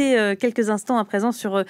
Euh, quelques instants à présent sur euh,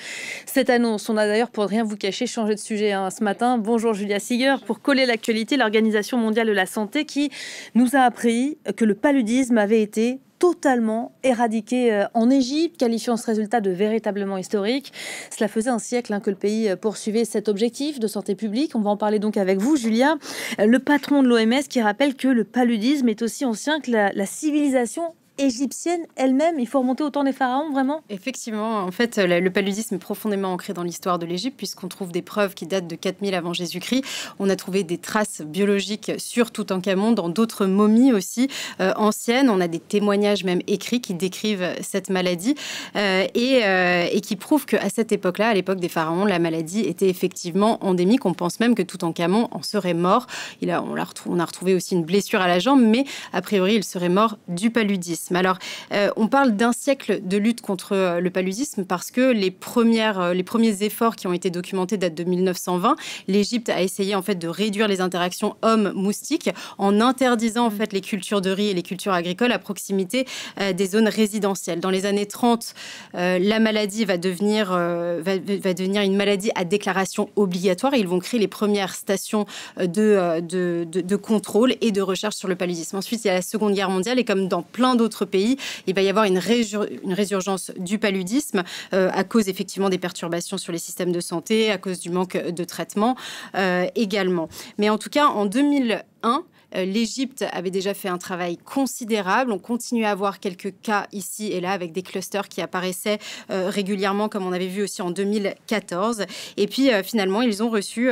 cette annonce. On a d'ailleurs, pour rien vous cacher, changé de sujet hein, ce matin. Bonjour Julia Siger. Pour coller l'actualité, l'Organisation mondiale de la santé qui nous a appris que le paludisme avait été totalement éradiqué euh, en Égypte, qualifiant ce résultat de véritablement historique. Cela faisait un siècle hein, que le pays poursuivait cet objectif de santé publique. On va en parler donc avec vous, Julia, le patron de l'OMS qui rappelle que le paludisme est aussi ancien que la, la civilisation égyptienne elle-même. Il faut remonter au temps des pharaons, vraiment Effectivement. En fait, le paludisme est profondément ancré dans l'histoire de l'Égypte, puisqu'on trouve des preuves qui datent de 4000 avant Jésus-Christ. On a trouvé des traces biologiques sur Toutankhamon, dans d'autres momies aussi euh, anciennes. On a des témoignages même écrits qui décrivent cette maladie euh, euh, et, qui prouvent qu'à cette époque-là, à l'époque des pharaons, la maladie était effectivement endémique. On pense même que Toutankhamon en serait mort. Il on, on a retrouvé aussi une blessure à la jambe, mais a priori, il serait mort du paludisme. Alors, euh, on parle d'un siècle de lutte contre euh, le paludisme parce que les, premières, euh, les premiers efforts qui ont été documentés datent de 1920. L'Égypte a essayé en fait de réduire les interactions hommes-moustiques en interdisant en mm. fait les cultures de riz et les cultures agricoles à proximité des zones résidentielles. Dans les années 30, la maladie va devenir, va, devenir une maladie à déclaration obligatoire. et Ils vont créer les premières stations de, de, de contrôle et de recherche sur le paludisme. Ensuite, il y a la Seconde Guerre mondiale et comme dans plein d'autres pays, il va y avoir une, résurgence du paludisme euh, à cause effectivement des perturbations sur les systèmes de santé, à cause du manque de traitement euh, également. Mais en tout cas, en 2001, euh, L'Égypte avait déjà fait un travail considérable. On continue à avoir quelques cas ici et là avec des clusters qui apparaissaient euh, régulièrement, comme on avait vu aussi en 2014. Et puis euh, finalement, ils ont reçu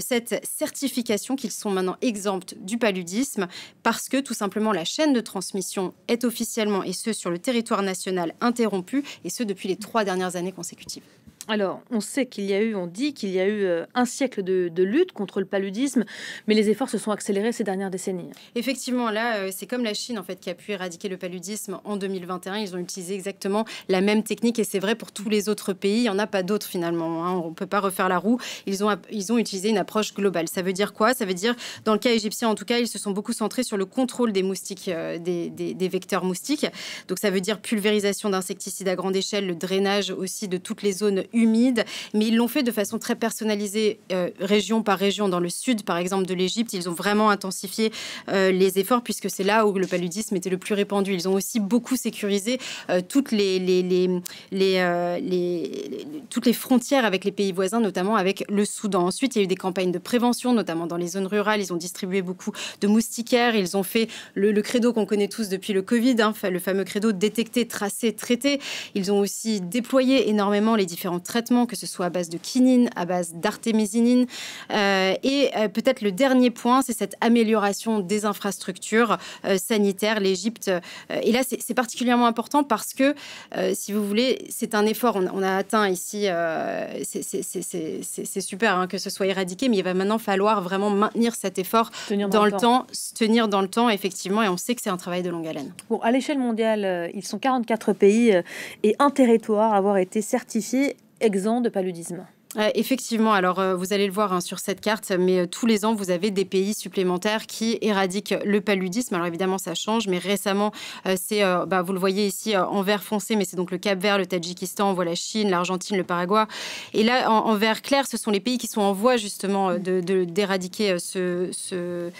cette certification qu'ils sont maintenant exempts du paludisme parce que tout simplement la chaîne de transmission est officiellement, et ce sur le territoire national, interrompue, et ce depuis les trois dernières années consécutives. Alors, on sait qu'il y a eu, on dit qu'il y a eu euh, un siècle de, lutte contre le paludisme, mais les efforts se sont accélérés ces dernières décennies. Effectivement, là, euh, c'est comme la Chine, en fait, qui a pu éradiquer le paludisme en 2021. Ils ont utilisé exactement la même technique, et c'est vrai pour tous les autres pays. Il n'y en a pas d'autres, finalement. Hein. On ne peut pas refaire la roue. Ils ont, ils ont utilisé une approche globale. Ça veut dire quoi Ça veut dire, dans le cas égyptien, en tout cas, ils se sont beaucoup centrés sur le contrôle des moustiques, euh, des, des vecteurs moustiques. Donc, ça veut dire pulvérisation d'insecticides à grande échelle, le drainage aussi de toutes les zones humide, mais ils l'ont fait de façon très personnalisée, euh, région par région. Dans le sud, par exemple, de l'Égypte, ils ont vraiment intensifié euh, les efforts puisque c'est là où le paludisme était le plus répandu. Ils ont aussi beaucoup sécurisé euh, toutes les, les, les, toutes les frontières avec les pays voisins, notamment avec le Soudan. Ensuite, il y a eu des campagnes de prévention, notamment dans les zones rurales. Ils ont distribué beaucoup de moustiquaires. Ils ont fait le, credo qu'on connaît tous depuis le Covid, hein, le fameux credo détecter, tracer, traiter. Ils ont aussi déployé énormément les différents traitement, que ce soit à base de quinine, à base d'artémisinine. Euh, et euh, peut-être le dernier point, c'est cette amélioration des infrastructures euh, sanitaires. L'Égypte, et là c'est particulièrement important parce que, si vous voulez, c'est un effort. On, a atteint ici, c'est super hein, que ce soit éradiqué, mais il va maintenant falloir vraiment maintenir cet effort dans, le, temps. se tenir dans le temps, effectivement, et on sait que c'est un travail de longue haleine. Bon, à l'échelle mondiale, ils sont 44 pays et un territoire avoir été certifié exempt de paludisme. Euh, effectivement, alors euh, vous allez le voir hein, sur cette carte, mais euh, tous les ans, vous avez des pays supplémentaires qui éradiquent le paludisme. Alors évidemment, ça change, mais récemment, c'est, bah, vous le voyez ici en vert foncé, mais c'est donc le Cap Vert, le Tadjikistan, on voit la Chine, l'Argentine, le Paraguay. Et là, en, vert clair, ce sont les pays qui sont en voie justement de, d'éradiquer ce,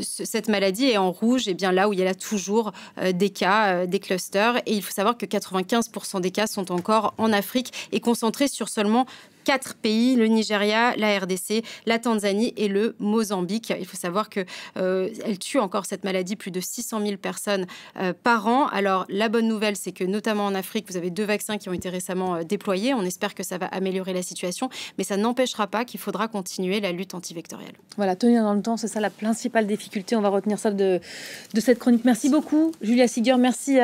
cette maladie. Et en rouge, et eh bien là où il y a toujours des cas, des clusters. Et il faut savoir que 95% des cas sont encore en Afrique et concentrés sur seulement quatre pays, le Nigeria, la RDC, la Tanzanie et le Mozambique. Il faut savoir qu'elle euh, tue encore cette maladie plus de 600 000 personnes euh, par an. Alors la bonne nouvelle, c'est que notamment en Afrique, vous avez deux vaccins qui ont été récemment euh, déployés. On espère que ça va améliorer la situation, mais ça n'empêchera pas qu'il faudra continuer la lutte antivectorielle. Voilà, tenir dans le temps, c'est ça la principale difficulté. On va retenir ça de, cette chronique. Merci beaucoup, Julia Siger. Merci.